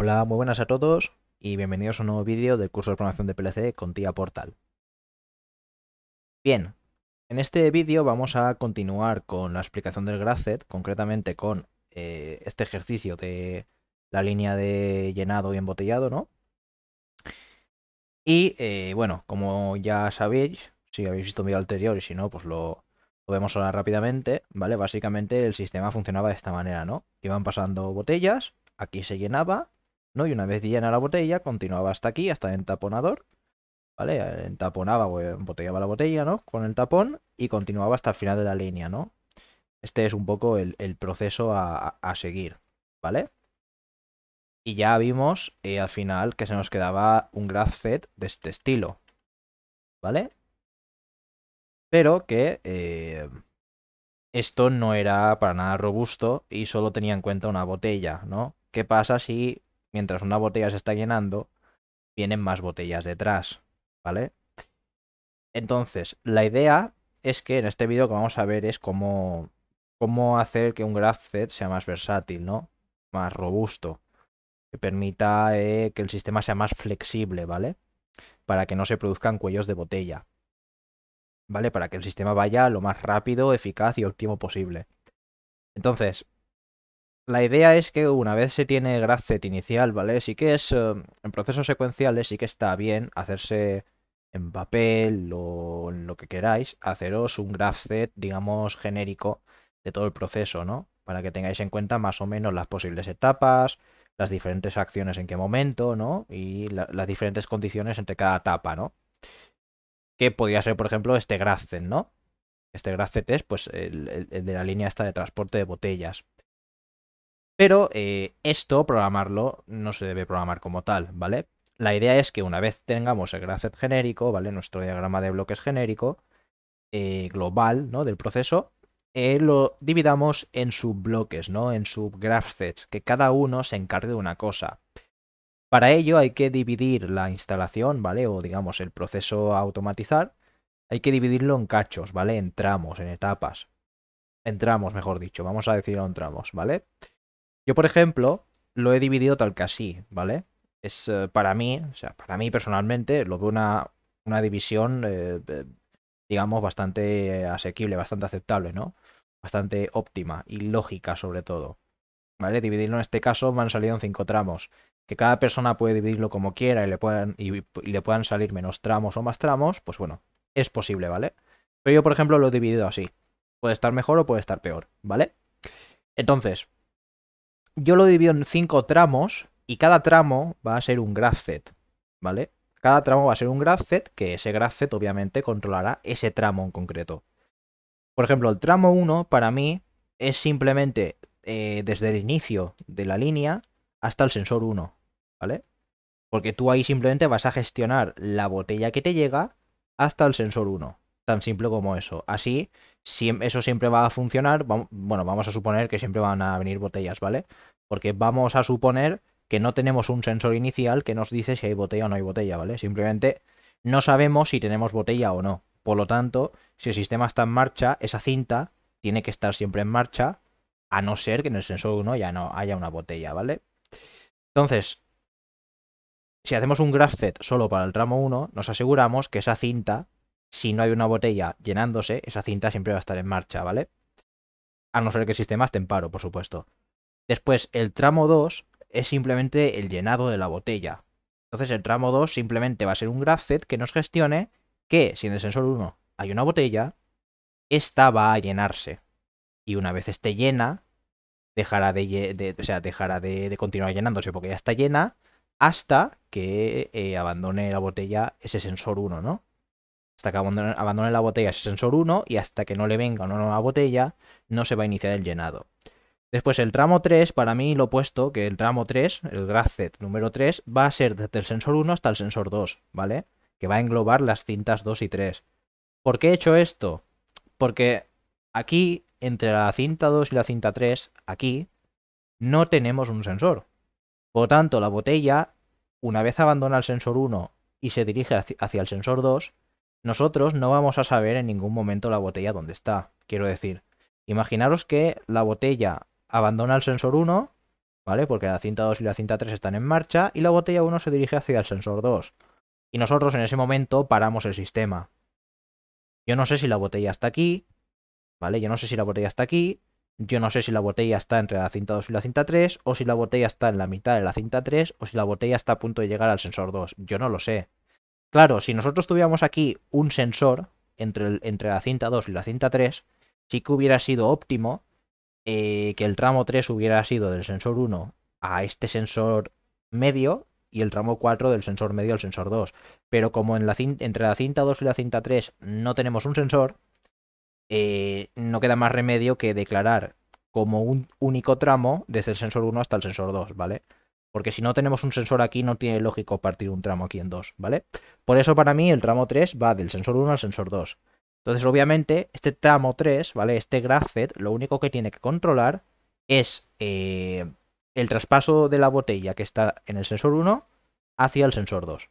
Hola, muy buenas a todos y bienvenidos a un nuevo vídeo del curso de programación de PLC con TIA Portal. Bien, en este vídeo vamos a continuar con la explicación del GraphSet, concretamente con eh, este ejercicio de la línea de llenado y embotellado, ¿no? Y eh, bueno, como ya sabéis, si habéis visto un vídeo anterior y si no, pues lo, lo vemos ahora rápidamente, ¿vale? Básicamente el sistema funcionaba de esta manera, ¿no? Iban pasando botellas, aquí se llenaba ¿no? Y una vez llena la botella, continuaba hasta aquí, hasta el entaponador, ¿vale? Entaponaba, pues, embotellaba la botella, ¿no? Con el tapón y continuaba hasta el final de la línea, ¿no? Este es un poco el, proceso a, seguir, ¿vale? Y ya vimos eh, al final que se nos quedaba un graph set de este estilo, ¿vale? Pero que eh, esto no era para nada robusto y solo tenía en cuenta una botella, ¿no? ¿Qué pasa si mientras una botella se está llenando, vienen más botellas detrás, ¿vale? Entonces, la idea es que en este vídeo que vamos a ver es cómo, cómo hacer que un graph set sea más versátil, ¿no? Más robusto, que permita eh, que el sistema sea más flexible, ¿vale? Para que no se produzcan cuellos de botella, ¿vale? Para que el sistema vaya lo más rápido, eficaz y óptimo posible. Entonces, la idea es que una vez se tiene set inicial, ¿vale? Sí que es, em, en procesos secuenciales sí que está bien hacerse en papel o en lo que queráis, haceros un set, digamos, genérico de todo el proceso, ¿no? Para que tengáis en cuenta más o menos las posibles etapas, las diferentes acciones en qué momento, ¿no? Y las diferentes condiciones entre cada etapa, ¿no? Que podría ser, por ejemplo, este set, ¿no? Este set es, pues, el de la línea esta de transporte de botellas. Pero eh, esto, programarlo, no se debe programar como tal, ¿vale? La idea es que una vez tengamos el GraphSet genérico, ¿vale? Nuestro diagrama de bloques genérico, eh, global, ¿no? Del proceso, eh, lo dividamos en subbloques, ¿no? En subgraph sets, que cada uno se encargue de una cosa. Para ello hay que dividir la instalación, ¿vale? O digamos el proceso a automatizar, hay que dividirlo en cachos, ¿vale? En tramos, en etapas. En tramos, mejor dicho, vamos a decirlo en tramos, ¿vale? vale yo, por ejemplo, lo he dividido tal que así, ¿vale? Es eh, para mí, o sea, para mí personalmente, lo veo una, división, eh, digamos, bastante asequible, bastante aceptable, ¿no? Bastante óptima y lógica sobre todo. ¿Vale? Dividirlo en este caso me han salido en cinco tramos. Que cada persona puede dividirlo como quiera y le puedan, y le puedan salir menos tramos o más tramos, pues bueno, es posible, ¿vale? Pero yo, por ejemplo, lo he dividido así. Puede estar mejor o puede estar peor, ¿vale? Entonces, yo lo divido en cinco tramos y cada tramo va a ser un graph set, ¿vale? Cada tramo va a ser un graph set que ese graph obviamente controlará ese tramo en concreto. Por ejemplo, el tramo 1 para mí es simplemente eh, desde el inicio de la línea hasta el sensor 1, ¿vale? Porque tú ahí simplemente vas a gestionar la botella que te llega hasta el sensor 1. Tan simple como eso. Así, eso siempre va a funcionar. bueno, vamos a suponer que siempre van a venir botellas, ¿vale? Porque vamos a suponer que no tenemos un sensor inicial que nos dice si hay botella o no hay botella, ¿vale? Simplemente no sabemos si tenemos botella o no. Por lo tanto, si el sistema está en marcha, esa cinta tiene que estar siempre en marcha, a no ser que en el sensor 1 ya no haya una botella, ¿vale? Entonces, si hacemos un graph set solo para el tramo 1, nos aseguramos que esa cinta si no hay una botella llenándose, esa cinta siempre va a estar en marcha, ¿vale? A no ser que el sistema esté paro, por supuesto. Después, el tramo 2 es simplemente el llenado de la botella. Entonces, el tramo 2 simplemente va a ser un graph set que nos gestione que si en el sensor 1 hay una botella, esta va a llenarse. Y una vez esté llena, dejará de, o sea, dejará de, continuar llenándose porque ya está llena hasta que eh, abandone la botella ese sensor 1, ¿no? Hasta que abandone, la botella ese sensor 1 y hasta que no le venga una nueva botella no se va a iniciar el llenado. Después el tramo 3, para mí lo opuesto, que el tramo 3, el graph set número 3, va a ser desde el sensor 1 hasta el sensor 2, ¿vale? Que va a englobar las cintas 2 y 3. ¿Por qué he hecho esto? Porque aquí, entre la cinta 2 y la cinta 3, aquí, no tenemos un sensor. Por lo tanto, la botella, una vez abandona el sensor 1 y se dirige hacia el sensor 2, nosotros no vamos a saber en ningún momento la botella dónde está. Quiero decir, imaginaros que la botella abandona el sensor 1, ¿vale? Porque la cinta 2 y la cinta 3 están en marcha y la botella 1 se dirige hacia el sensor 2. Y nosotros en ese momento paramos el sistema. Yo no sé si la botella está aquí, ¿vale? Yo no sé si la botella está aquí, yo no sé si la botella está entre la cinta 2 y la cinta 3, o si la botella está en la mitad de la cinta 3, o si la botella está a punto de llegar al sensor 2. Yo no lo sé. Claro, si nosotros tuviéramos aquí un sensor entre, la cinta 2 y la cinta 3, sí que hubiera sido óptimo eh, que el tramo 3 hubiera sido del sensor 1 a este sensor medio y el tramo 4 del sensor medio al sensor 2. Pero como en entre la cinta 2 y la cinta 3 no tenemos un sensor, eh, no queda más remedio que declarar como un único tramo desde el sensor 1 hasta el sensor 2, ¿vale? Porque si no tenemos un sensor aquí, no tiene lógico partir un tramo aquí en dos, ¿vale? Por eso para mí el tramo 3 va del sensor 1 al sensor 2. Entonces, obviamente, este tramo 3, ¿vale? Este graph lo único que tiene que controlar es eh, el traspaso de la botella que está en el sensor 1 hacia el sensor 2.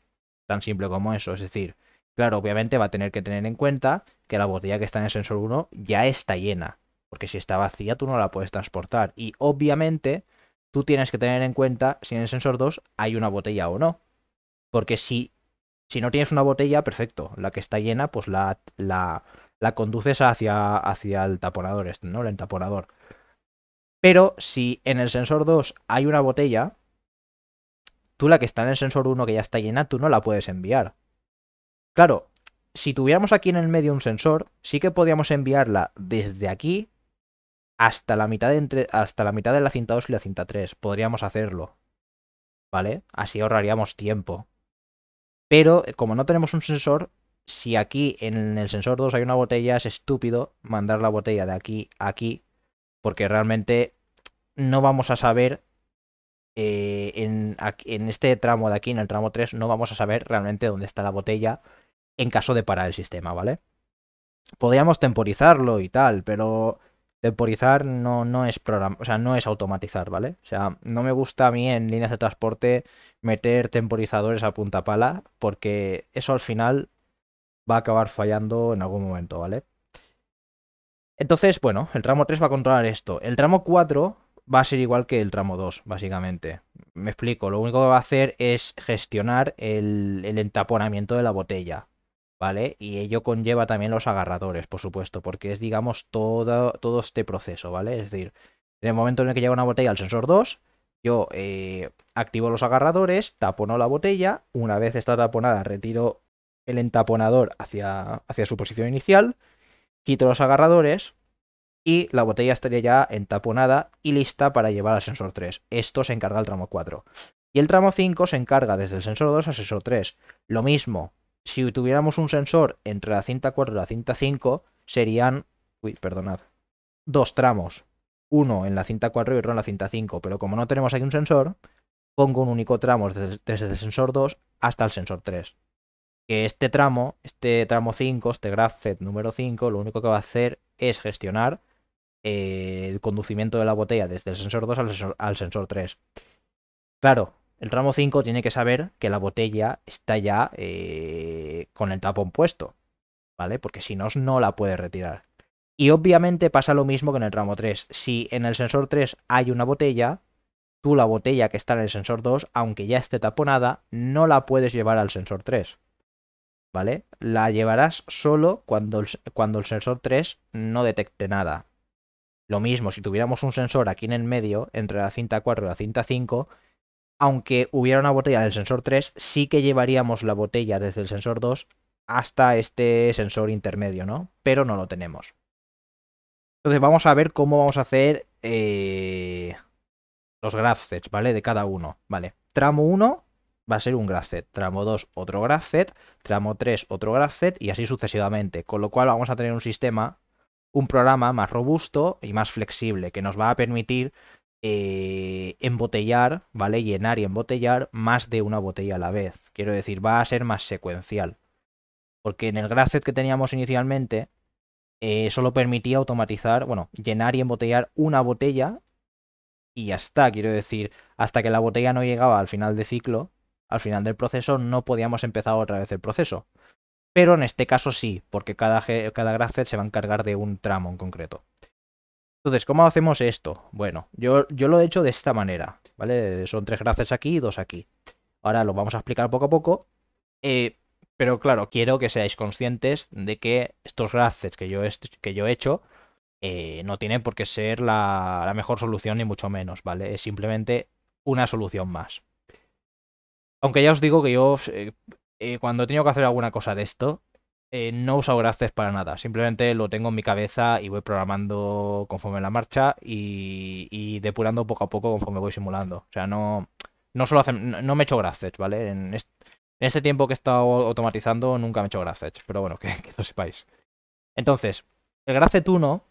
Tan simple como eso. Es decir, claro, obviamente va a tener que tener en cuenta que la botella que está en el sensor 1 ya está llena. Porque si está vacía, tú no la puedes transportar. Y obviamente tú tienes que tener en cuenta si en el sensor 2 hay una botella o no. Porque si, si no tienes una botella, perfecto, la que está llena, pues la, la, conduces hacia, hacia el taponador, este, ¿no? El entaponador. Pero si en el sensor 2 hay una botella, tú la que está en el sensor 1 que ya está llena, tú no la puedes enviar. Claro, si tuviéramos aquí en el medio un sensor, sí que podríamos enviarla desde aquí hasta la mitad de, entre, hasta la, mitad de la cinta 2 y la cinta 3. Podríamos hacerlo. ¿Vale? Así ahorraríamos tiempo. Pero eh, como no tenemos un sensor, si aquí en el sensor 2 hay una botella, es estúpido mandar la botella de aquí a aquí, porque realmente no vamos a saber eh, en, en, este tramo de aquí, en el tramo 3, no vamos a saber realmente dónde está la botella en caso de parar el sistema, ¿vale? Podríamos temporizarlo y tal, pero temporizar no, no es programa, o sea, no es automatizar, ¿vale? O sea, no me gusta a mí en líneas de transporte meter temporizadores a punta pala, porque eso al final va a acabar fallando en algún momento, ¿vale? Entonces, bueno, el tramo 3 va a controlar esto. El tramo 4 va a ser igual que el tramo 2, básicamente. Me explico, lo único que va a hacer es gestionar el entaponamiento de la botella, y ello conlleva también los agarradores, por supuesto, porque es, digamos, todo, este proceso, ¿vale? Es decir, en el momento en el que llega una botella al sensor 2, yo eh, activo los agarradores, tapono la botella, una vez está taponada retiro el entaponador hacia, hacia su posición inicial, quito los agarradores y la botella estaría ya entaponada y lista para llevar al sensor 3. Esto se encarga el tramo 4. Y el tramo 5 se encarga desde el sensor 2 al sensor 3. Lo mismo, si tuviéramos un sensor entre la cinta 4 y la cinta 5, serían, uy, perdonad, dos tramos. Uno en la cinta 4 y otro en la cinta 5. Pero como no tenemos aquí un sensor, pongo un único tramo desde, el sensor 2 hasta el sensor 3. Que este tramo, este tramo 5, este graph set número 5, lo único que va a hacer es gestionar eh, el conducimiento de la botella desde el sensor 2 al sensor 3. Claro, el ramo 5 tiene que saber que la botella está ya eh, con el tapón puesto, ¿vale? Porque si no, no la puede retirar. Y obviamente pasa lo mismo que en el ramo 3. Si en el sensor 3 hay una botella, tú la botella que está en el sensor 2, aunque ya esté taponada, no la puedes llevar al sensor 3. ¿Vale? La llevarás solo cuando cuando el sensor 3 no detecte nada. Lo mismo, si tuviéramos un sensor aquí en el medio, entre la cinta 4 y la cinta 5, aunque hubiera una botella del sensor 3, sí que llevaríamos la botella desde el sensor 2 hasta este sensor intermedio, ¿no? Pero no lo tenemos. Entonces vamos a ver cómo vamos a hacer eh, los graph sets, ¿vale? De cada uno, ¿vale? Tramo 1 va a ser un graph tramo 2 otro graph set, tramo 3 otro graph set y así sucesivamente. Con lo cual vamos a tener un sistema, un programa más robusto y más flexible que nos va a permitir eh, embotellar, ¿vale? Llenar y embotellar más de una botella a la vez. Quiero decir, va a ser más secuencial. Porque en el Gracet que teníamos inicialmente, eh, solo permitía automatizar, bueno, llenar y embotellar una botella y ya está. Quiero decir, hasta que la botella no llegaba al final de ciclo, al final del proceso, no podíamos empezar otra vez el proceso. Pero en este caso sí, porque cada, cada se va a encargar de un tramo en concreto. Entonces, ¿cómo hacemos esto? Bueno, yo, yo lo he hecho de esta manera, ¿vale? Son tres graces aquí y dos aquí. Ahora lo vamos a explicar poco a poco. Eh, pero claro, quiero que seáis conscientes de que estos graces que yo, que yo he hecho eh, no tienen por qué ser la, mejor solución ni mucho menos, ¿vale? Es simplemente una solución más. Aunque ya os digo que yo, eh, cuando he tenido que hacer alguna cosa de esto, eh, no uso Graces para nada. Simplemente lo tengo en mi cabeza y voy programando conforme la marcha y, depurando poco a poco conforme voy simulando. O sea, no, no solo no, me echo Graces, ¿vale? En este, tiempo que he estado automatizando nunca me he hecho Graces, pero bueno, que, lo sepáis. Entonces, el Gracet 1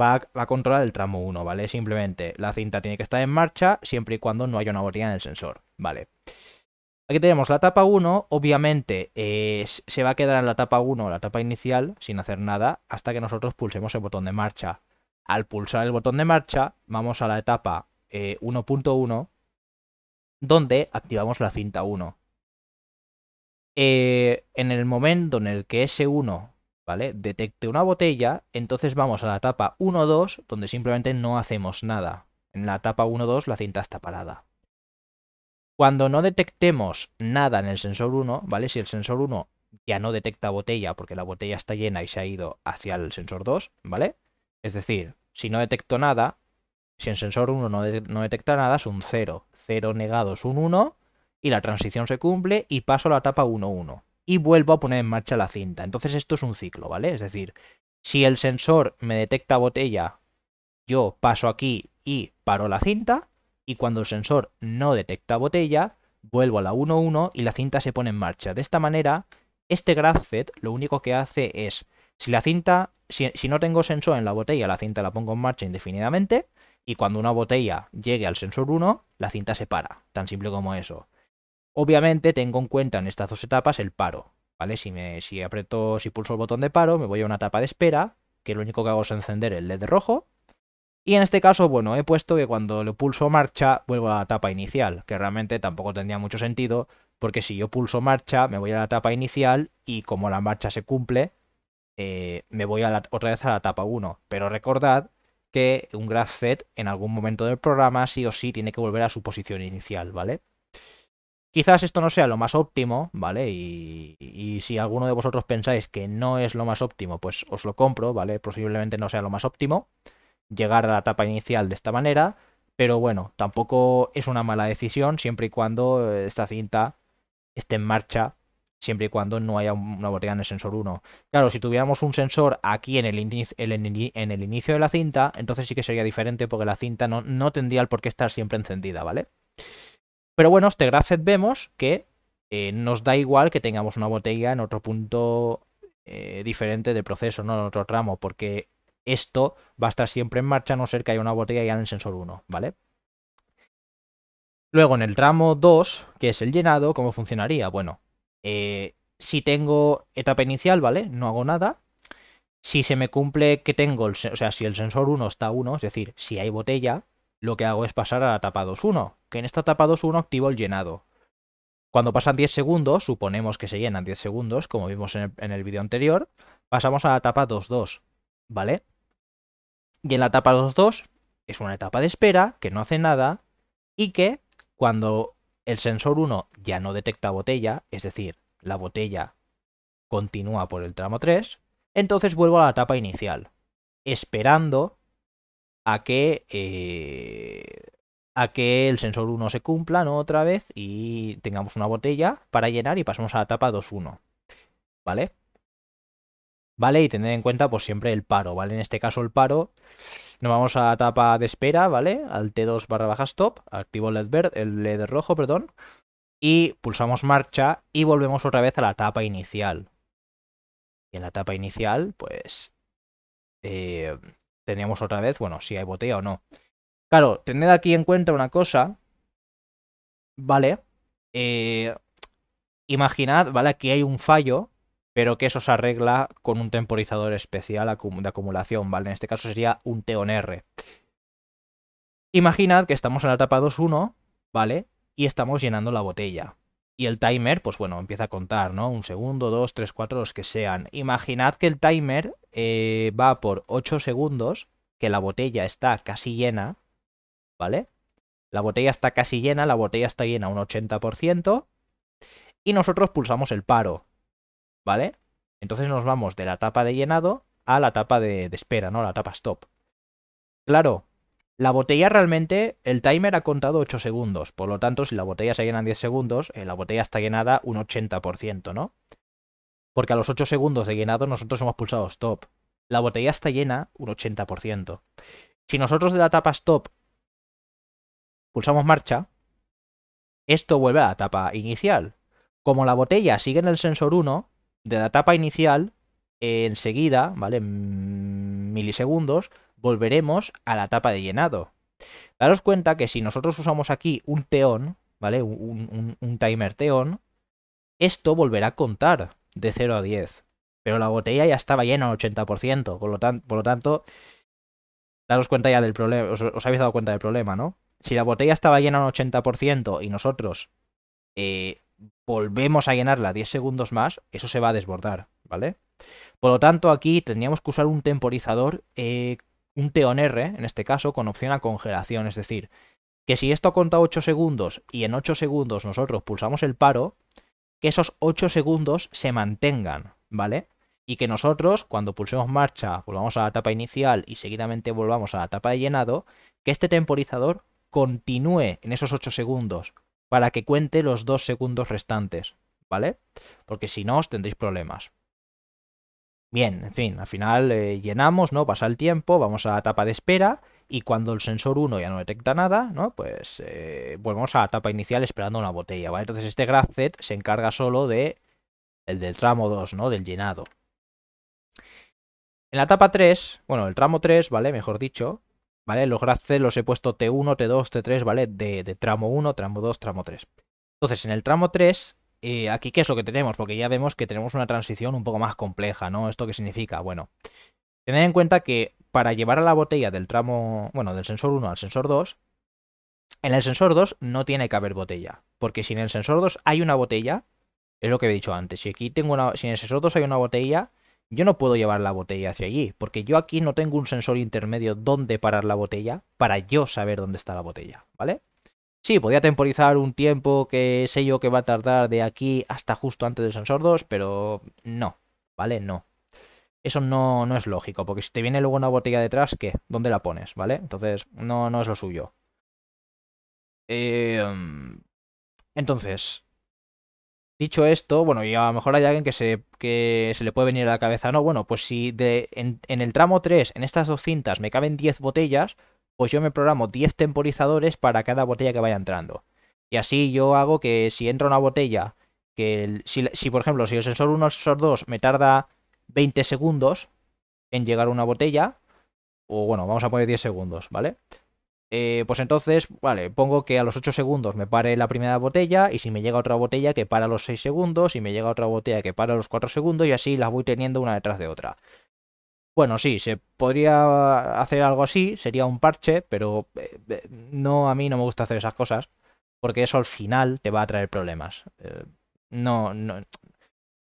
va a, controlar el tramo 1, ¿vale? Simplemente la cinta tiene que estar en marcha siempre y cuando no haya una botella en el sensor, ¿vale? vale Aquí tenemos la etapa 1, obviamente eh, se va a quedar en la etapa 1, la etapa inicial, sin hacer nada, hasta que nosotros pulsemos el botón de marcha. Al pulsar el botón de marcha, vamos a la etapa 1.1, eh, donde activamos la cinta 1. Eh, en el momento en el que s 1 ¿vale? detecte una botella, entonces vamos a la etapa 1.2, donde simplemente no hacemos nada. En la etapa 1.2 la cinta está parada. Cuando no detectemos nada en el sensor 1, ¿vale? Si el sensor 1 ya no detecta botella porque la botella está llena y se ha ido hacia el sensor 2, ¿vale? Es decir, si no detecto nada, si el sensor 1 no, detecta nada, es un 0. 0 negado es un 1 y la transición se cumple y paso a la etapa 1-1 y vuelvo a poner en marcha la cinta. Entonces esto es un ciclo, ¿vale? Es decir, si el sensor me detecta botella, yo paso aquí y paro la cinta y cuando el sensor no detecta botella, vuelvo a la 1.1 y la cinta se pone en marcha. De esta manera, este graph set lo único que hace es, si la cinta, si, no tengo sensor en la botella, la cinta la pongo en marcha indefinidamente y cuando una botella llegue al sensor 1, la cinta se para. Tan simple como eso. Obviamente tengo en cuenta en estas dos etapas el paro, ¿vale? Si, me, si aprieto, si pulso el botón de paro, me voy a una etapa de espera, que lo único que hago es encender el LED rojo, y en este caso, bueno, he puesto que cuando le pulso marcha, vuelvo a la etapa inicial, que realmente tampoco tendría mucho sentido, porque si yo pulso marcha, me voy a la etapa inicial y como la marcha se cumple, eh, me voy a otra vez a la etapa 1. Pero recordad que un graph set en algún momento del programa sí o sí tiene que volver a su posición inicial, ¿vale? Quizás esto no sea lo más óptimo, ¿vale? y, si alguno de vosotros pensáis que no es lo más óptimo, pues os lo compro, ¿vale? Posiblemente no sea lo más óptimo llegar a la etapa inicial de esta manera, pero bueno, tampoco es una mala decisión siempre y cuando eh, esta cinta esté en marcha, siempre y cuando no haya una botella en el sensor 1. Claro, si tuviéramos un sensor aquí en el, inicio, en el inicio de la cinta, entonces sí que sería diferente porque la cinta no, no tendría el por qué estar siempre encendida, ¿vale? Pero bueno, este grafit vemos que eh, nos da igual que tengamos una botella en otro punto eh, diferente de proceso, no en otro tramo, porque esto va a estar siempre en marcha a no ser que haya una botella ya en el sensor 1, ¿vale? Luego en el ramo 2, que es el llenado, ¿cómo funcionaría? Bueno, eh, si tengo etapa inicial, ¿vale? No hago nada. Si se me cumple que tengo, el, o sea, si el sensor 1 está 1, es decir, si hay botella, lo que hago es pasar a la etapa 2.1, que en esta etapa 2.1 activo el llenado. Cuando pasan 10 segundos, suponemos que se llenan 10 segundos, como vimos en el, el vídeo anterior, pasamos a la etapa 2.2, ¿vale? Y en la etapa 2.2 es una etapa de espera que no hace nada y que cuando el sensor 1 ya no detecta botella, es decir, la botella continúa por el tramo 3, entonces vuelvo a la etapa inicial, esperando a que, eh, a que el sensor 1 se cumpla otra vez y tengamos una botella para llenar y pasamos a la etapa 2.1. ¿Vale? ¿vale? Y tened en cuenta, por pues, siempre el paro, ¿vale? En este caso el paro, nos vamos a la etapa de espera, ¿vale? Al T2 barra baja stop, activo el LED, verde, el LED rojo, perdón, y pulsamos marcha y volvemos otra vez a la etapa inicial. Y en la etapa inicial, pues, eh, teníamos otra vez, bueno, si hay botella o no. Claro, tened aquí en cuenta una cosa, ¿vale? Eh, imaginad, ¿vale? Aquí hay un fallo pero que eso se arregla con un temporizador especial de acumulación, ¿vale? En este caso sería un TONR. Imaginad que estamos en la etapa 2.1, ¿vale? Y estamos llenando la botella. Y el timer, pues bueno, empieza a contar, ¿no? Un segundo, dos, tres, cuatro, los que sean. Imaginad que el timer eh, va por 8 segundos, que la botella está casi llena, ¿vale? La botella está casi llena, la botella está llena un 80%, y nosotros pulsamos el paro, ¿vale? Entonces nos vamos de la etapa de llenado a la etapa de, espera, ¿no? La etapa stop. Claro, la botella realmente, el timer ha contado 8 segundos, por lo tanto, si la botella se llena en 10 segundos, eh, la botella está llenada un 80%, ¿no? Porque a los 8 segundos de llenado nosotros hemos pulsado stop. La botella está llena un 80%. Si nosotros de la etapa stop pulsamos marcha, esto vuelve a la etapa inicial. Como la botella sigue en el sensor 1, de la etapa inicial, eh, enseguida, ¿vale? Milisegundos, volveremos a la etapa de llenado. Daros cuenta que si nosotros usamos aquí un teón, ¿vale? Un, timer teón, esto volverá a contar de 0 a 10. Pero la botella ya estaba llena al 80%, por lo, por lo tanto, daros cuenta ya del problema, os, habéis dado cuenta del problema, ¿no? Si la botella estaba llena al 80% y nosotros eh, volvemos a llenarla 10 segundos más, eso se va a desbordar, ¿vale? Por lo tanto, aquí tendríamos que usar un temporizador, eh, un TONR, en este caso, con opción a congelación, es decir, que si esto conta 8 segundos y en 8 segundos nosotros pulsamos el paro, que esos 8 segundos se mantengan, ¿vale? Y que nosotros, cuando pulsemos marcha, volvamos a la etapa inicial y seguidamente volvamos a la etapa de llenado, que este temporizador continúe en esos 8 segundos, para que cuente los dos segundos restantes, ¿vale? Porque si no os tendréis problemas. Bien, en fin, al final eh, llenamos, ¿no? Pasa el tiempo, vamos a la etapa de espera y cuando el sensor 1 ya no detecta nada, ¿no? Pues eh, volvemos a la etapa inicial esperando una botella, ¿vale? Entonces este graph set se encarga solo de el del tramo 2, ¿no? Del llenado. En la etapa 3, bueno, el tramo 3, ¿vale? Mejor dicho, ¿vale? Los grad los he puesto T1, T2, T3, ¿vale? De, tramo 1, tramo 2, tramo 3. Entonces, en el tramo 3, eh, aquí qué es lo que tenemos, porque ya vemos que tenemos una transición un poco más compleja, ¿no? ¿Esto qué significa? Bueno, tened en cuenta que para llevar a la botella del tramo, bueno, del sensor 1 al sensor 2, en el sensor 2 no tiene que haber botella, porque si en el sensor 2 hay una botella, es lo que he dicho antes, si aquí tengo una, si en el sensor 2 hay una botella, yo no puedo llevar la botella hacia allí, porque yo aquí no tengo un sensor intermedio donde parar la botella para yo saber dónde está la botella, ¿vale? Sí, podría temporizar un tiempo que sé yo que va a tardar de aquí hasta justo antes del sensor 2, pero no, ¿vale? No. Eso no, no es lógico, porque si te viene luego una botella detrás, ¿qué? ¿Dónde la pones? ¿Vale? Entonces, no, no es lo suyo. Eh, mm, entonces, Dicho esto, bueno, y a lo mejor hay alguien que se, que se le puede venir a la cabeza, no, bueno, pues si de, en, el tramo 3, en estas dos cintas, me caben 10 botellas, pues yo me programo 10 temporizadores para cada botella que vaya entrando. Y así yo hago que si entra una botella, que si, por ejemplo, si el sensor 1 o el sensor 2 me tarda 20 segundos en llegar una botella, o bueno, vamos a poner 10 segundos, ¿vale? vale eh, pues entonces, vale, pongo que a los 8 segundos me pare la primera botella y si me llega otra botella que para los 6 segundos y me llega otra botella que para los 4 segundos y así las voy teniendo una detrás de otra. Bueno, sí, se podría hacer algo así, sería un parche, pero eh, no a mí no me gusta hacer esas cosas porque eso al final te va a traer problemas. Eh, no, no,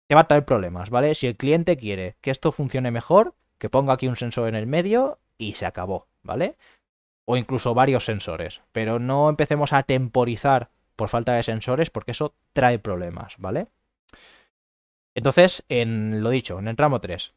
te va a traer problemas, ¿vale? Si el cliente quiere que esto funcione mejor, que ponga aquí un sensor en el medio y se acabó, ¿vale? o incluso varios sensores. Pero no empecemos a temporizar por falta de sensores porque eso trae problemas, ¿vale? Entonces, en lo dicho, en el ramo 3,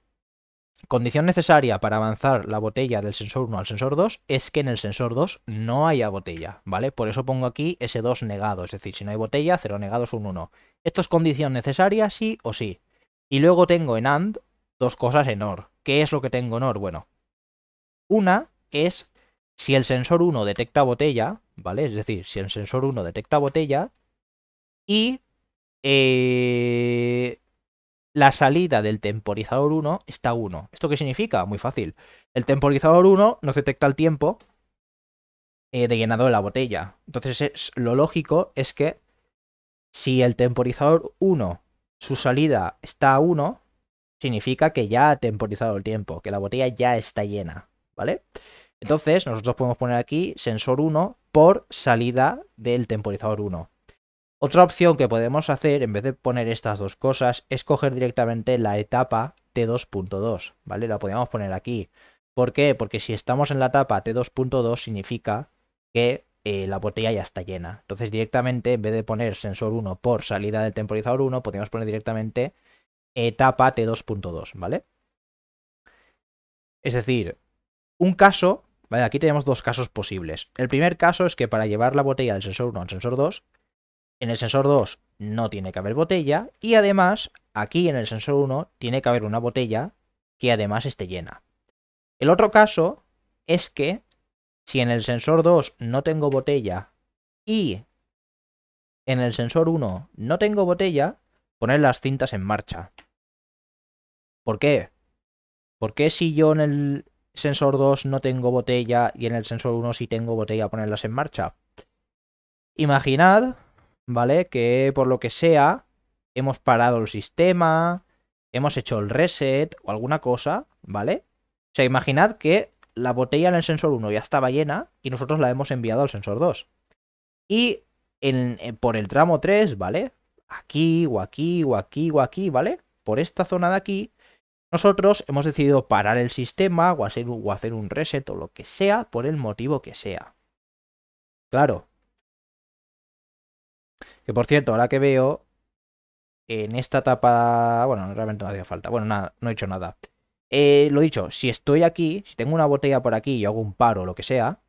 condición necesaria para avanzar la botella del sensor 1 al sensor 2 es que en el sensor 2 no haya botella, ¿vale? Por eso pongo aquí ese 2 negado, es decir, si no hay botella, 0 negado es un 1. Esto es condición necesaria, sí o sí. Y luego tengo en AND dos cosas en OR. ¿Qué es lo que tengo en OR? Bueno, una es si el sensor 1 detecta botella, ¿vale? Es decir, si el sensor 1 detecta botella y eh, la salida del temporizador 1 está 1. ¿Esto qué significa? Muy fácil. El temporizador 1 no detecta el tiempo eh, de llenado de la botella. Entonces lo lógico es que si el temporizador 1, su salida está a 1, significa que ya ha temporizado el tiempo, que la botella ya está llena, ¿vale? vale entonces, nosotros podemos poner aquí sensor 1 por salida del temporizador 1. Otra opción que podemos hacer, en vez de poner estas dos cosas, es coger directamente la etapa T2.2, ¿vale? La podríamos poner aquí. ¿Por qué? Porque si estamos en la etapa T2.2 significa que eh, la botella ya está llena. Entonces directamente, en vez de poner sensor 1 por salida del temporizador 1, podríamos poner directamente etapa T2.2, ¿vale? Es decir, un caso aquí tenemos dos casos posibles. El primer caso es que para llevar la botella del sensor 1 al sensor 2, en el sensor 2 no tiene que haber botella y además aquí en el sensor 1 tiene que haber una botella que además esté llena. El otro caso es que si en el sensor 2 no tengo botella y en el sensor 1 no tengo botella, poner las cintas en marcha. ¿Por qué? Porque si yo en el, sensor 2 no tengo botella y en el sensor 1 sí tengo botella, ponerlas en marcha. Imaginad, ¿vale? Que por lo que sea, hemos parado el sistema, hemos hecho el reset o alguna cosa, ¿vale? O sea, imaginad que la botella en el sensor 1 ya estaba llena y nosotros la hemos enviado al sensor 2. Y eh, por el tramo 3, ¿vale? Aquí o aquí o aquí o aquí, ¿vale? Por esta zona de aquí, nosotros hemos decidido parar el sistema o hacer, un reset o lo que sea por el motivo que sea. Claro. Que por cierto, ahora que veo, en esta etapa, bueno, realmente no hacía falta. Bueno, nada, no he hecho nada. Eh, lo dicho, si estoy aquí, si tengo una botella por aquí y hago un paro o lo que sea,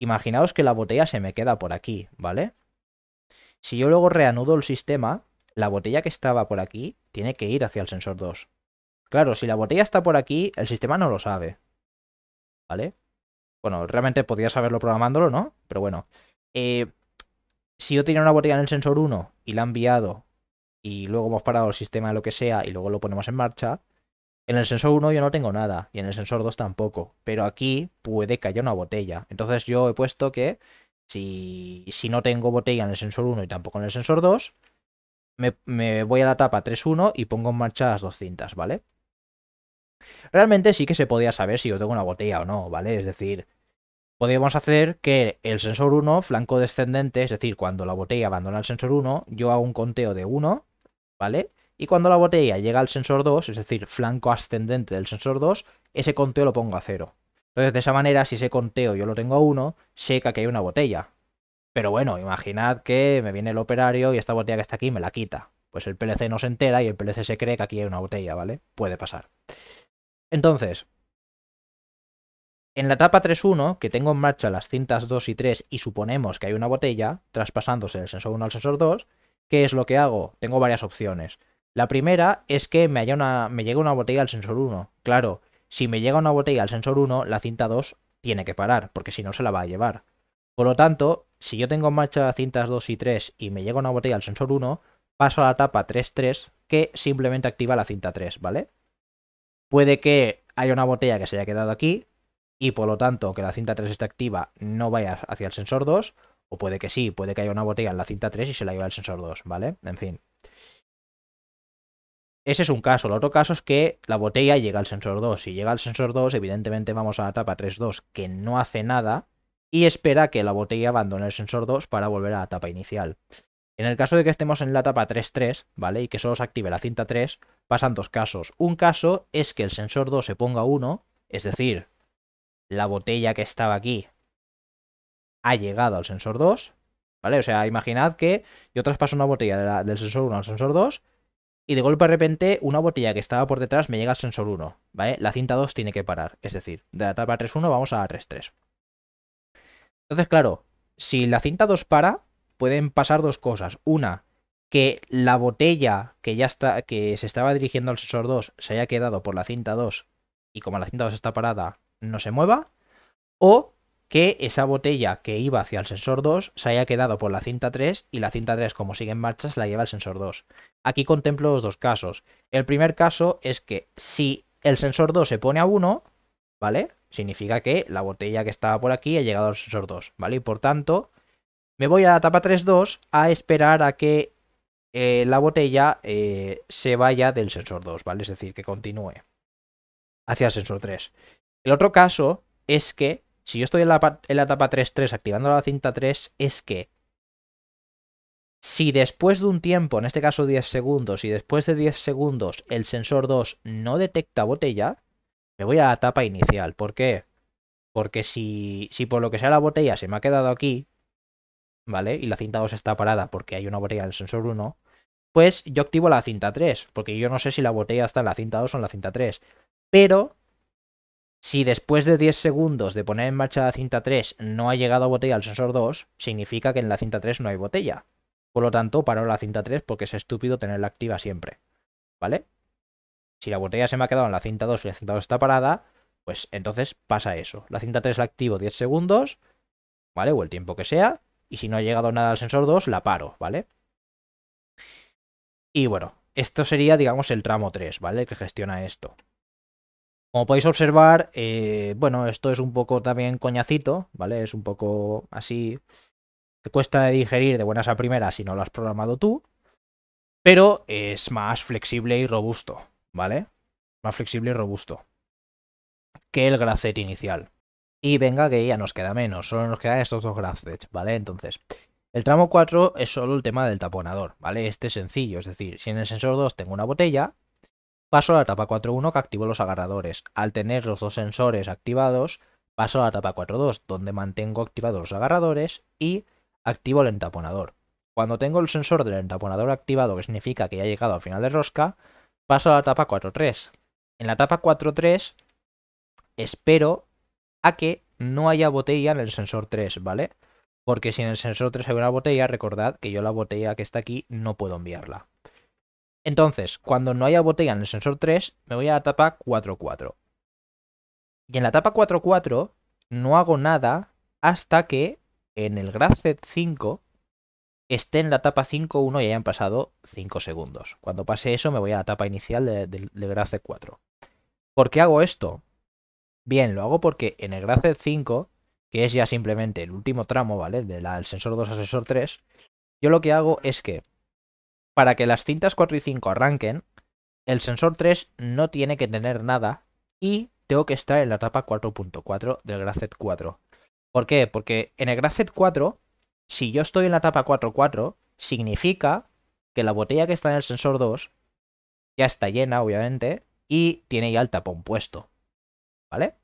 imaginaos que la botella se me queda por aquí, ¿vale? Si yo luego reanudo el sistema, la botella que estaba por aquí tiene que ir hacia el sensor 2. Claro, si la botella está por aquí, el sistema no lo sabe. ¿Vale? Bueno, realmente podría saberlo programándolo, ¿no? Pero bueno. Eh, si yo tenía una botella en el sensor 1 y la he enviado y luego hemos parado el sistema de lo que sea y luego lo ponemos en marcha, en el sensor 1 yo no tengo nada y en el sensor 2 tampoco, pero aquí puede que haya una botella. Entonces yo he puesto que si, si no tengo botella en el sensor 1 y tampoco en el sensor 2, me, voy a la tapa 3.1 y pongo en marcha las dos cintas, ¿vale? Realmente sí que se podía saber si yo tengo una botella o no, ¿vale? Es decir, podíamos hacer que el sensor 1, flanco descendente, es decir, cuando la botella abandona el sensor 1, yo hago un conteo de 1, ¿vale? Y cuando la botella llega al sensor 2, es decir, flanco ascendente del sensor 2, ese conteo lo pongo a 0. Entonces, de esa manera, si ese conteo yo lo tengo a 1, sé que aquí hay una botella. Pero bueno, imaginad que me viene el operario y esta botella que está aquí me la quita. Pues el PLC no se entera y el PLC se cree que aquí hay una botella, ¿vale? Puede pasar. Entonces, en la etapa 3.1, que tengo en marcha las cintas 2 y 3 y suponemos que hay una botella, traspasándose del sensor 1 al sensor 2, ¿qué es lo que hago? Tengo varias opciones. La primera es que me, haya una, me llegue una botella al sensor 1. Claro, si me llega una botella al sensor 1, la cinta 2 tiene que parar, porque si no se la va a llevar. Por lo tanto, si yo tengo en marcha las cintas 2 y 3 y me llega una botella al sensor 1, paso a la etapa 3.3 que simplemente activa la cinta 3, ¿vale? puede que haya una botella que se haya quedado aquí y por lo tanto que la cinta 3 esté activa no vaya hacia el sensor 2, o puede que sí, puede que haya una botella en la cinta 3 y se la lleve al sensor 2, ¿vale? En fin. Ese es un caso. El otro caso es que la botella llega al sensor 2. Si llega al sensor 2, evidentemente vamos a la etapa 3-2 que no hace nada y espera que la botella abandone el sensor 2 para volver a la etapa inicial. En el caso de que estemos en la etapa 3.3, ¿vale? Y que solo se active la cinta 3, pasan dos casos. Un caso es que el sensor 2 se ponga 1, es decir, la botella que estaba aquí ha llegado al sensor 2, ¿vale? O sea, imaginad que yo traspaso una botella del sensor 1 al sensor 2 y de golpe de repente una botella que estaba por detrás me llega al sensor 1, ¿vale? La cinta 2 tiene que parar, es decir, de la etapa 3.1 vamos a la 3-3. Entonces, claro, si la cinta 2 para, pueden pasar dos cosas. Una, que la botella que ya está, que se estaba dirigiendo al sensor 2 se haya quedado por la cinta 2 y como la cinta 2 está parada, no se mueva. O que esa botella que iba hacia el sensor 2 se haya quedado por la cinta 3 y la cinta 3 como sigue en marcha se la lleva el sensor 2. Aquí contemplo los dos casos. El primer caso es que si el sensor 2 se pone a 1, ¿vale? Significa que la botella que estaba por aquí ha llegado al sensor 2, ¿vale? Y por tanto, me voy a la etapa 3.2 a esperar a que eh, la botella eh, se vaya del sensor 2, ¿vale? Es decir, que continúe hacia el sensor 3. El otro caso es que, si yo estoy en la, en la etapa 3.3 activando la cinta 3, es que si después de un tiempo, en este caso 10 segundos, y después de 10 segundos el sensor 2 no detecta botella, me voy a la etapa inicial. ¿Por qué? Porque si, si por lo que sea la botella se me ha quedado aquí, ¿vale? Y la cinta 2 está parada porque hay una botella en el sensor 1, pues yo activo la cinta 3, porque yo no sé si la botella está en la cinta 2 o en la cinta 3. Pero si después de 10 segundos de poner en marcha la cinta 3 no ha llegado a botella al sensor 2, significa que en la cinta 3 no hay botella. Por lo tanto, paro la cinta 3 porque es estúpido tenerla activa siempre. ¿Vale? Si la botella se me ha quedado en la cinta 2 y la cinta 2 está parada, pues entonces pasa eso. La cinta 3 la activo 10 segundos, ¿vale? O el tiempo que sea, y si no ha llegado nada al sensor 2, la paro, ¿vale? Y bueno, esto sería, digamos, el tramo 3, ¿vale? que gestiona esto. Como podéis observar, eh, bueno, esto es un poco también coñacito, ¿vale? Es un poco así, te cuesta de digerir de buenas a primeras si no lo has programado tú, pero es más flexible y robusto, ¿vale? Más flexible y robusto que el gracet inicial. Y venga que ya nos queda menos, solo nos quedan estos dos grafites ¿vale? Entonces, el tramo 4 es solo el tema del taponador, ¿vale? Este es sencillo, es decir, si en el sensor 2 tengo una botella, paso a la etapa 4.1 que activo los agarradores. Al tener los dos sensores activados, paso a la etapa 4.2 donde mantengo activados los agarradores y activo el entaponador. Cuando tengo el sensor del entaponador activado, que significa que ya he llegado al final de rosca, paso a la etapa 4.3. En la etapa 4.3 espero a que no haya botella en el sensor 3, ¿vale? Porque si en el sensor 3 hay una botella, recordad que yo la botella que está aquí no puedo enviarla. Entonces, cuando no haya botella en el sensor 3, me voy a la etapa 4.4. Y en la etapa 4.4 no hago nada hasta que en el graph 5 esté en la etapa 5.1 y hayan pasado 5 segundos. Cuando pase eso me voy a la etapa inicial del de, 4. ¿Por qué hago esto? Bien, lo hago porque en el Gracet 5, que es ya simplemente el último tramo, ¿vale? Del sensor 2 al sensor 3, yo lo que hago es que para que las cintas 4 y 5 arranquen, el sensor 3 no tiene que tener nada y tengo que estar en la etapa 4.4 del Gracet 4. ¿Por qué? Porque en el Gracet 4, si yo estoy en la etapa 4.4, significa que la botella que está en el sensor 2 ya está llena, obviamente, y tiene ya el tapón puesto. ¿vale?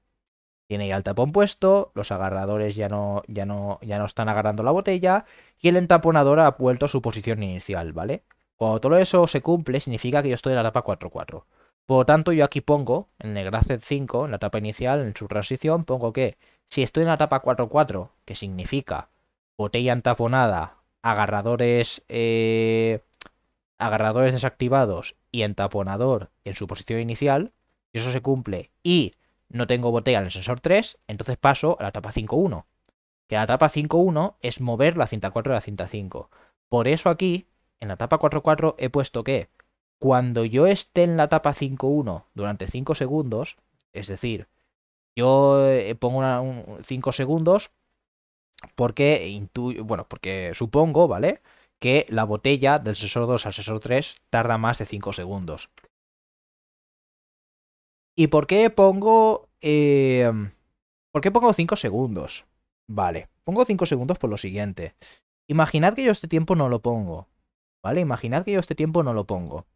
Tiene ya el tapón puesto, los agarradores ya no, ya no, ya no están agarrando la botella y el entaponador ha vuelto a su posición inicial, ¿vale? Cuando todo eso se cumple, significa que yo estoy en la etapa 4-4. Por lo tanto, yo aquí pongo, en el c 5, en la etapa inicial, en su transición, pongo que si estoy en la etapa 4-4, que significa botella entaponada, agarradores, eh, agarradores desactivados y entaponador en su posición inicial, si eso se cumple y no tengo botella en el sensor 3, entonces paso a la etapa 5.1. Que la etapa 5.1 es mover la cinta 4 a la cinta 5. Por eso aquí, en la etapa 4.4, he puesto que cuando yo esté en la etapa 5.1 durante 5 segundos, es decir, yo eh, pongo 5 segundos porque bueno, porque supongo, ¿vale? Que la botella del sensor 2 al sensor 3 tarda más de 5 segundos. ¿Y por qué pongo... Eh, ¿Por qué pongo 5 segundos? Vale, pongo 5 segundos por lo siguiente. Imaginad que yo este tiempo no lo pongo. ¿Vale? Imaginad que yo este tiempo no lo pongo.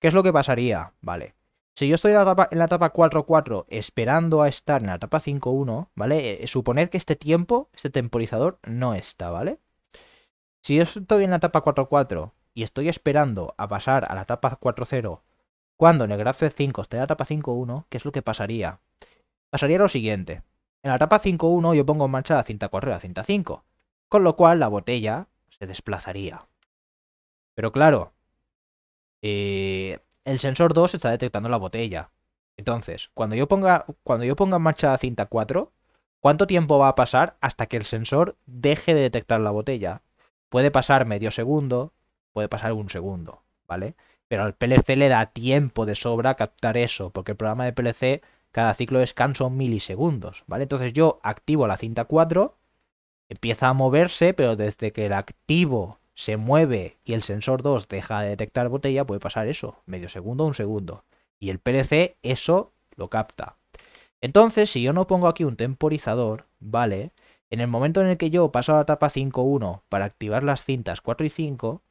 ¿Qué es lo que pasaría? Vale. Si yo estoy en la etapa, 4-4 4.4 esperando a estar en la etapa 5.1, ¿vale? Eh, suponed que este tiempo, este temporizador, no está, ¿vale? Si yo estoy en la etapa 4.4 y estoy esperando a pasar a la etapa 4.0 cuando en el graph C5 esté la etapa 5.1, ¿qué es lo que pasaría? Pasaría lo siguiente. En la etapa 5.1 yo pongo en marcha la cinta 4 la cinta 5, con lo cual la botella se desplazaría. Pero claro, eh, el sensor 2 está detectando la botella. Entonces, cuando yo ponga, cuando yo ponga en marcha la cinta 4, ¿cuánto tiempo va a pasar hasta que el sensor deje de detectar la botella? Puede pasar medio segundo, puede pasar un segundo, ¿vale? Pero al PLC le da tiempo de sobra captar eso, porque el programa de PLC, cada ciclo de descanso milisegundos, ¿vale? Entonces yo activo la cinta 4, empieza a moverse, pero desde que el activo se mueve y el sensor 2 deja de detectar botella, puede pasar eso, medio segundo un segundo. Y el PLC eso lo capta. Entonces, si yo no pongo aquí un temporizador, ¿vale? En el momento en el que yo paso a la etapa 5.1 para activar las cintas 4 y 5,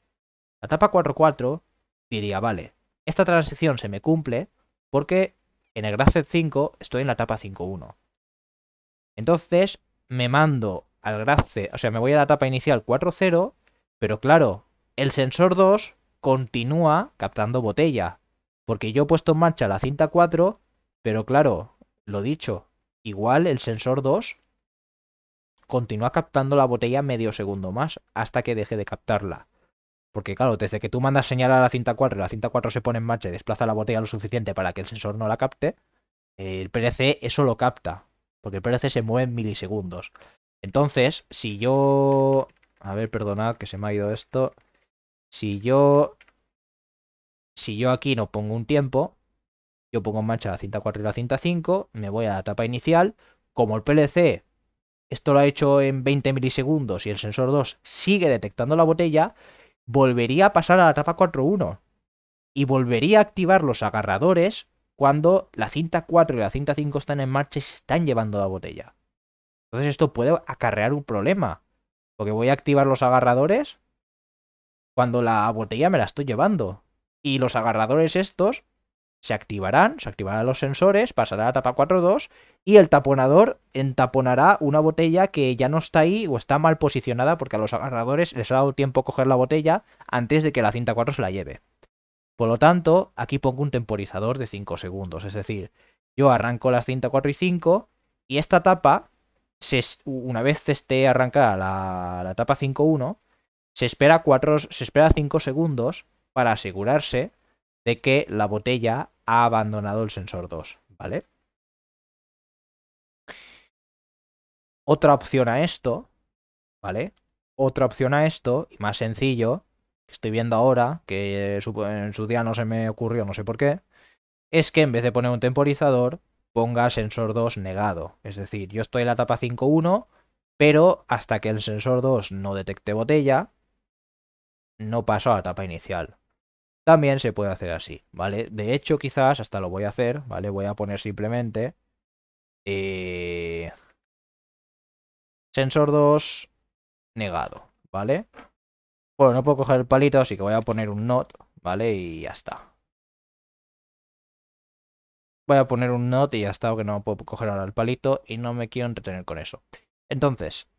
la etapa 4.4 diría, vale, esta transición se me cumple porque en el Gracet 5 estoy en la etapa 5.1. Entonces me mando al Gracet, o sea, me voy a la etapa inicial 4.0, pero claro, el sensor 2 continúa captando botella, porque yo he puesto en marcha la cinta 4, pero claro, lo dicho, igual el sensor 2 continúa captando la botella medio segundo más hasta que deje de captarla. Porque claro, desde que tú mandas señal a la cinta 4 y la cinta 4 se pone en marcha y desplaza la botella lo suficiente para que el sensor no la capte, el PLC eso lo capta. Porque el PLC se mueve en milisegundos. Entonces, si yo... A ver, perdonad que se me ha ido esto. Si yo... Si yo aquí no pongo un tiempo, yo pongo en marcha la cinta 4 y la cinta 5, me voy a la etapa inicial. Como el PLC esto lo ha hecho en 20 milisegundos y el sensor 2 sigue detectando la botella, volvería a pasar a la etapa 4-1 y volvería a activar los agarradores cuando la cinta 4 y la cinta 5 están en marcha y se están llevando la botella. Entonces esto puede acarrear un problema, porque voy a activar los agarradores cuando la botella me la estoy llevando. Y los agarradores estos se activarán, se activarán los sensores, pasará a la etapa 4.2 y el taponador entaponará una botella que ya no está ahí o está mal posicionada porque a los agarradores les ha dado tiempo coger la botella antes de que la cinta 4 se la lleve. Por lo tanto, aquí pongo un temporizador de 5 segundos, es decir, yo arranco la cinta 4 y 5 y esta tapa, una vez esté arrancada la, tapa etapa 5.1, se espera, se espera 5 segundos para asegurarse de que la botella ha abandonado el sensor 2, ¿vale? Otra opción a esto, ¿vale? Otra opción a esto, y más sencillo, que estoy viendo ahora, que en su día no se me ocurrió, no sé por qué, es que en vez de poner un temporizador, ponga sensor 2 negado. Es decir, yo estoy en la etapa 5.1, pero hasta que el sensor 2 no detecte botella, no paso a la etapa inicial. También se puede hacer así, ¿vale? De hecho, quizás hasta lo voy a hacer, ¿vale? Voy a poner simplemente... Eh, sensor 2 negado, ¿vale? Bueno, no puedo coger el palito, así que voy a poner un not, ¿vale? Y ya está. Voy a poner un not y ya está, que no puedo coger ahora el palito y no me quiero entretener con eso. Entonces,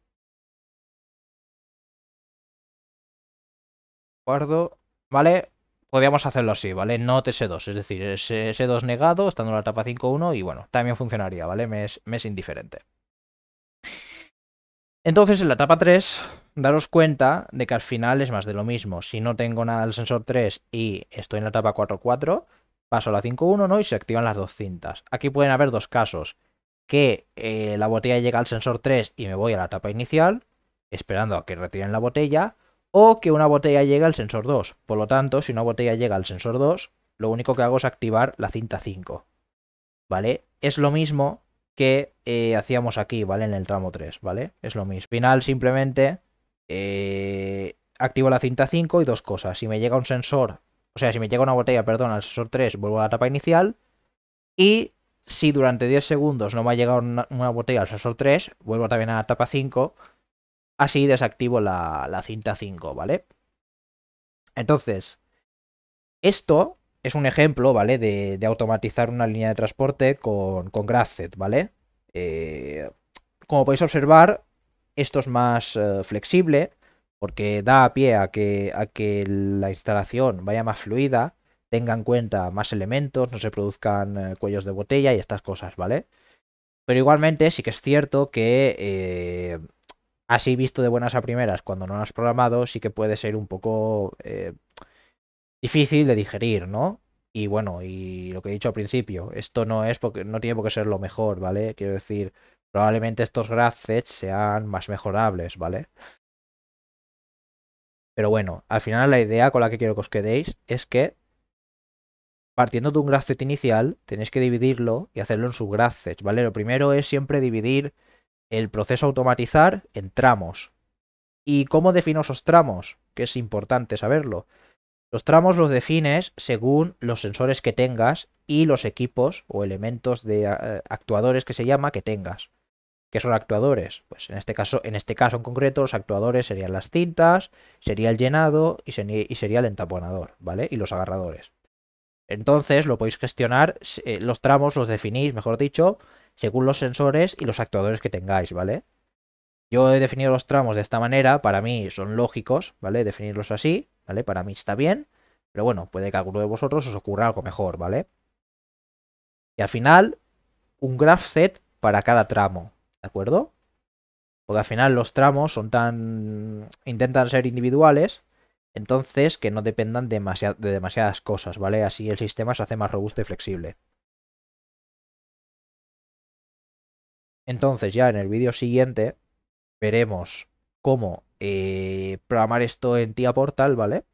guardo, ¿vale? podríamos hacerlo así, ¿vale? No S2, es decir, S2 negado, estando en la etapa 5.1 y bueno, también funcionaría, ¿vale? Me es, indiferente. Entonces, en la etapa 3, daros cuenta de que al final es más de lo mismo. Si no tengo nada del sensor 3 y estoy en la etapa 4.4, paso a la 5.1, ¿no? Y se activan las dos cintas. Aquí pueden haber dos casos. Que eh, la botella llega al sensor 3 y me voy a la etapa inicial, esperando a que retiren la botella o que una botella llegue al sensor 2. Por lo tanto, si una botella llega al sensor 2, lo único que hago es activar la cinta 5. ¿Vale? Es lo mismo que eh, hacíamos aquí, ¿vale? En el tramo 3, ¿vale? Es lo mismo. Al final simplemente eh, activo la cinta 5 y dos cosas. Si me llega un sensor, o sea, si me llega una botella, perdón, al sensor 3, vuelvo a la tapa inicial. Y si durante 10 segundos no me ha llegado una, botella al sensor 3, vuelvo también a la tapa 5 Así desactivo la, cinta 5, ¿vale? Entonces, esto es un ejemplo, ¿vale? De, automatizar una línea de transporte con, con ¿vale? Eh, como podéis observar, esto es más eh, flexible porque da pie a que, a que la instalación vaya más fluida, tenga en cuenta más elementos, no se produzcan eh, cuellos de botella y estas cosas, ¿vale? Pero igualmente sí que es cierto que Así visto de buenas a primeras, cuando no lo has programado, sí que puede ser un poco eh, difícil de digerir, ¿no? Y bueno, y lo que he dicho al principio, esto no es porque no tiene por qué ser lo mejor, ¿vale? Quiero decir, probablemente estos graph sets sean más mejorables, ¿vale? Pero bueno, al final la idea con la que quiero que os quedéis es que partiendo de un graph set inicial, tenéis que dividirlo y hacerlo en subgraph sets, ¿vale? Lo primero es siempre dividir el proceso automatizar en tramos. ¿Y cómo defino esos tramos? Que es importante saberlo. Los tramos los defines según los sensores que tengas y los equipos o elementos de eh, actuadores que se llama que tengas. ¿Qué son actuadores? Pues en este caso, en este caso en concreto, los actuadores serían las cintas, sería el llenado y, sería el entaponador, ¿vale? Y los agarradores. Entonces lo podéis gestionar, eh, los tramos los definís, mejor dicho, según los sensores y los actuadores que tengáis, ¿vale? Yo he definido los tramos de esta manera, para mí son lógicos, ¿vale? Definirlos así, ¿vale? Para mí está bien, pero bueno, puede que alguno de vosotros os ocurra algo mejor, ¿vale? Y al final, un graph set para cada tramo, ¿de acuerdo? Porque al final los tramos son tan... intentan ser individuales, entonces que no dependan de demasiadas cosas, ¿vale? Así el sistema se hace más robusto y flexible. Entonces ya en el vídeo siguiente veremos cómo eh, programar esto en Tía Portal, ¿vale?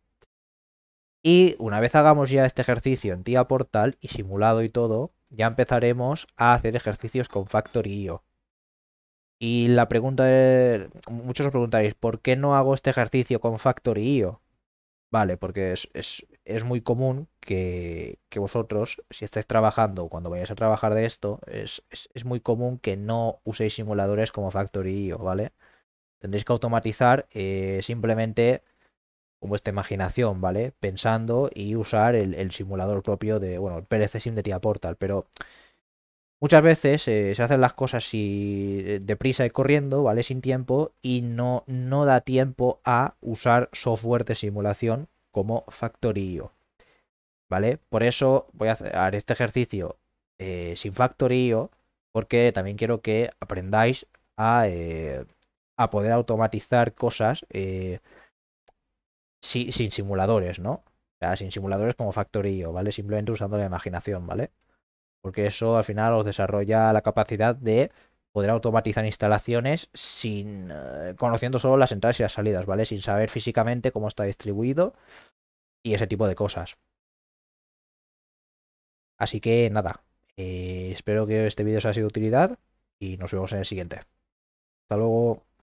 Y una vez hagamos ya este ejercicio en Tía Portal y simulado y todo, ya empezaremos a hacer ejercicios con Factory.io. Y la pregunta es, muchos os preguntaréis, ¿por qué no hago este ejercicio con Factory Vale, porque es, es, es muy común que, vosotros, si estáis trabajando o cuando vayáis a trabajar de esto, es, muy común que no uséis simuladores como Factory o ¿vale? Tendréis que automatizar eh, simplemente con vuestra imaginación, ¿vale? Pensando y usar el, simulador propio de, bueno, el PLC Sim de Tia Portal, pero Muchas veces eh, se hacen las cosas eh, deprisa y corriendo, ¿vale? Sin tiempo y no, no da tiempo a usar software de simulación como Factorio, ¿vale? Por eso voy a hacer este ejercicio eh, sin Factorio porque también quiero que aprendáis a, poder automatizar cosas sin simuladores, ¿no? O sea, sin simuladores como Factorio, ¿vale? Simplemente usando la imaginación, ¿vale? porque eso al final os desarrolla la capacidad de poder automatizar instalaciones sin eh, conociendo solo las entradas y las salidas, ¿vale? Sin saber físicamente cómo está distribuido y ese tipo de cosas. Así que nada, eh, espero que este vídeo os haya sido de utilidad y nos vemos en el siguiente. Hasta luego.